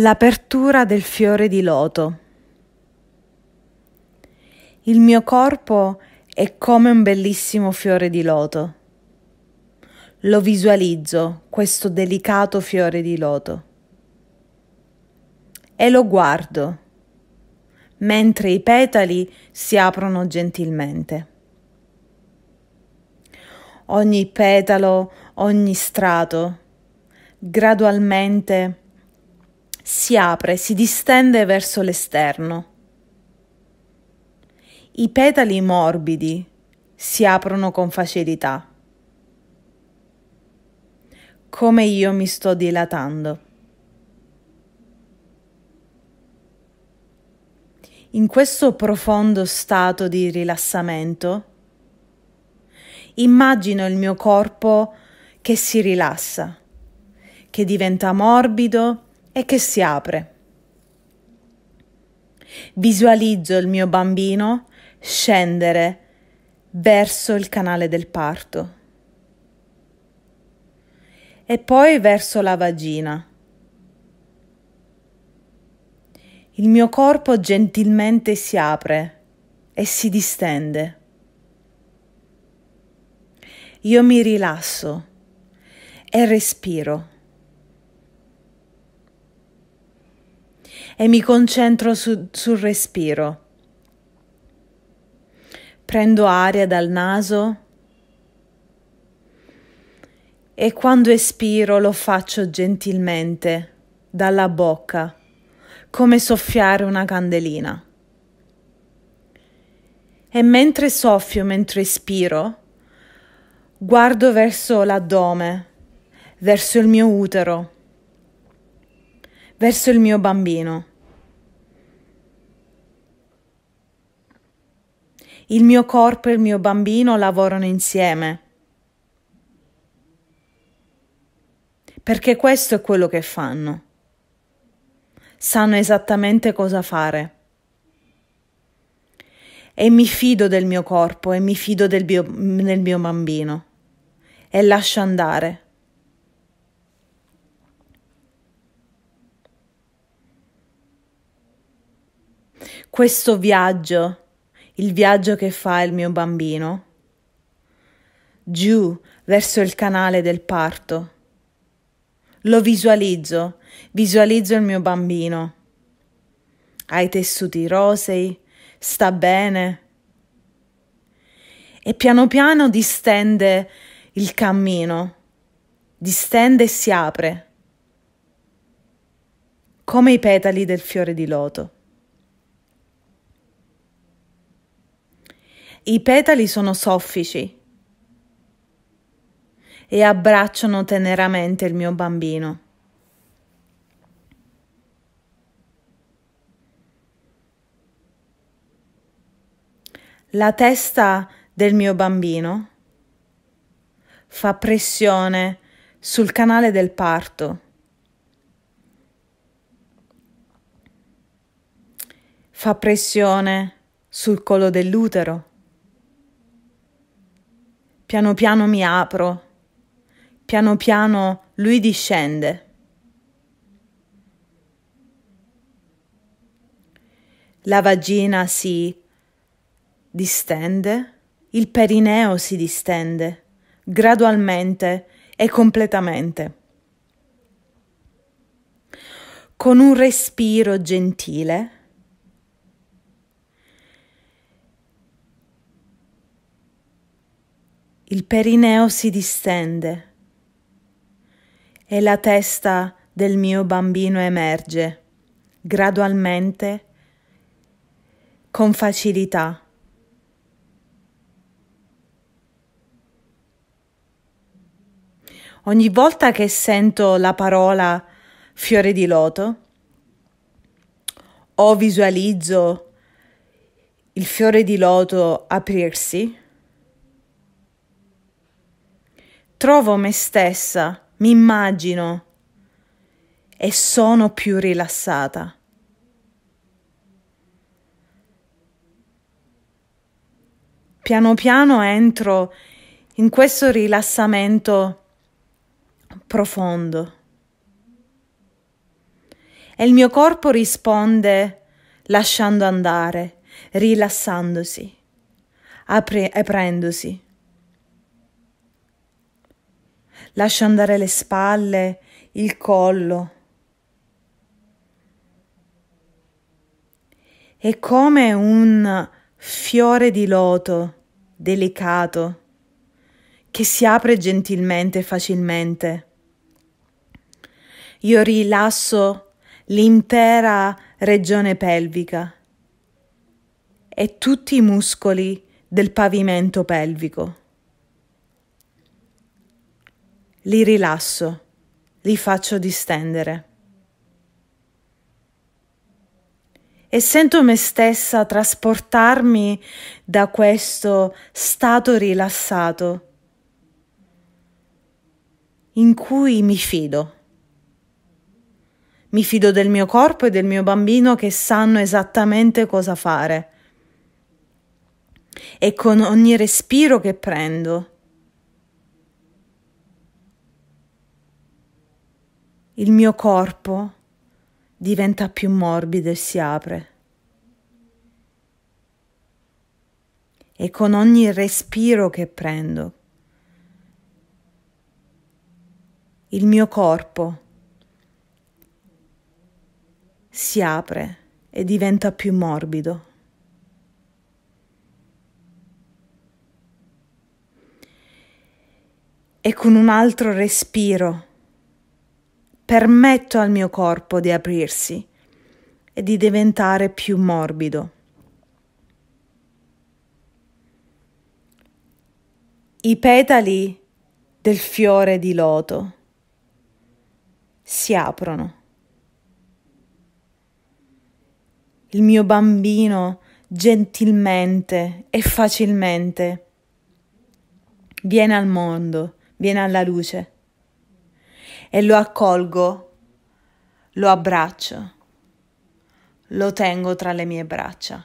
L'apertura del fiore di loto. Il mio corpo è come un bellissimo fiore di loto. Lo visualizzo, questo delicato fiore di loto. E lo guardo, mentre i petali si aprono gentilmente. Ogni petalo, ogni strato, gradualmente si apre, si distende verso l'esterno. I petali morbidi si aprono con facilità, come io mi sto dilatando. In questo profondo stato di rilassamento, immagino il mio corpo che si rilassa, che diventa morbido, e che si apre. Visualizzo il mio bambino scendere verso il canale del parto e poi verso la vagina. Il mio corpo gentilmente si apre e si distende. Io mi rilasso e respiro. e mi concentro su, sul respiro. Prendo aria dal naso e quando espiro lo faccio gentilmente dalla bocca, come soffiare una candelina. E mentre soffio, mentre espiro, guardo verso l'addome, verso il mio utero verso il mio bambino. Il mio corpo e il mio bambino lavorano insieme. Perché questo è quello che fanno. Sanno esattamente cosa fare. E mi fido del mio corpo e mi fido del mio, del mio bambino. E lascio andare. questo viaggio, il viaggio che fa il mio bambino, giù verso il canale del parto. Lo visualizzo, visualizzo il mio bambino. Ha i tessuti rosei, sta bene. E piano piano distende il cammino, distende e si apre, come i petali del fiore di loto. I petali sono soffici e abbracciano teneramente il mio bambino. La testa del mio bambino fa pressione sul canale del parto. Fa pressione sul collo dell'utero. Piano piano mi apro, piano piano lui discende. La vagina si distende, il perineo si distende gradualmente e completamente. Con un respiro gentile Il perineo si distende e la testa del mio bambino emerge gradualmente, con facilità. Ogni volta che sento la parola fiore di loto o visualizzo il fiore di loto aprirsi, trovo me stessa, mi immagino e sono più rilassata. Piano piano entro in questo rilassamento profondo e il mio corpo risponde lasciando andare, rilassandosi, apre- aprendosi lascia andare le spalle, il collo. È come un fiore di loto delicato che si apre gentilmente e facilmente. Io rilasso l'intera regione pelvica e tutti i muscoli del pavimento pelvico li rilasso, li faccio distendere. E sento me stessa trasportarmi da questo stato rilassato in cui mi fido. Mi fido del mio corpo e del mio bambino che sanno esattamente cosa fare. E con ogni respiro che prendo il mio corpo diventa più morbido e si apre. E con ogni respiro che prendo, il mio corpo si apre e diventa più morbido. E con un altro respiro permetto al mio corpo di aprirsi e di diventare più morbido. I petali del fiore di loto si aprono. Il mio bambino gentilmente e facilmente viene al mondo, viene alla luce e lo accolgo, lo abbraccio, lo tengo tra le mie braccia.